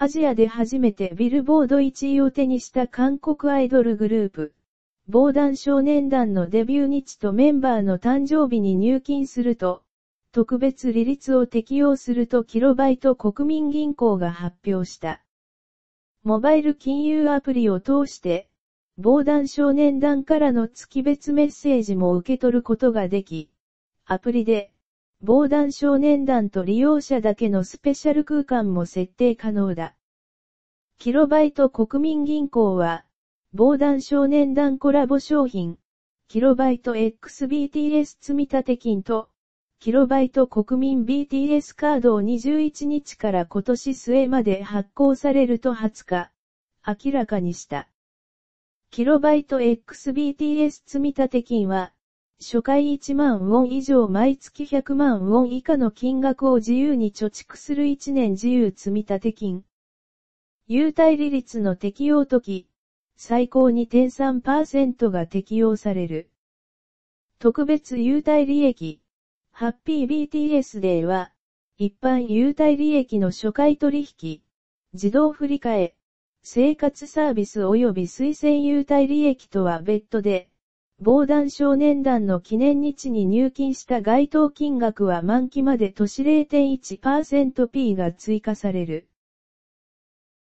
アジアで初めてビルボード1位を手にした韓国アイドルグループ、防弾少年団のデビュー日とメンバーの誕生日に入金すると、特別利率を適用するとキロバイト国民銀行が発表した。モバイル金融アプリを通して、防弾少年団からの月別メッセージも受け取ることができ、アプリで、防弾少年団と利用者だけのスペシャル空間も設定可能だ。キロバイト国民銀行は、防弾少年団コラボ商品、キロバイト XBTS 積立金と、キロバイト国民 BTS カードを21日から今年末まで発行されると20日、明らかにした。キロバイト XBTS 積立金は、初回1万ウォン以上毎月100万ウォン以下の金額を自由に貯蓄する1年自由積立金。優待利率の適用時、最高2.3%が適用される。特別優待利益、ハッピー BTS デーは、一般優待利益の初回取引、自動振り替え、生活サービス及び推薦優待利益とは別途で、防弾少年団の記念日に入金した該当金額は満期まで都市 0.1%P が追加される。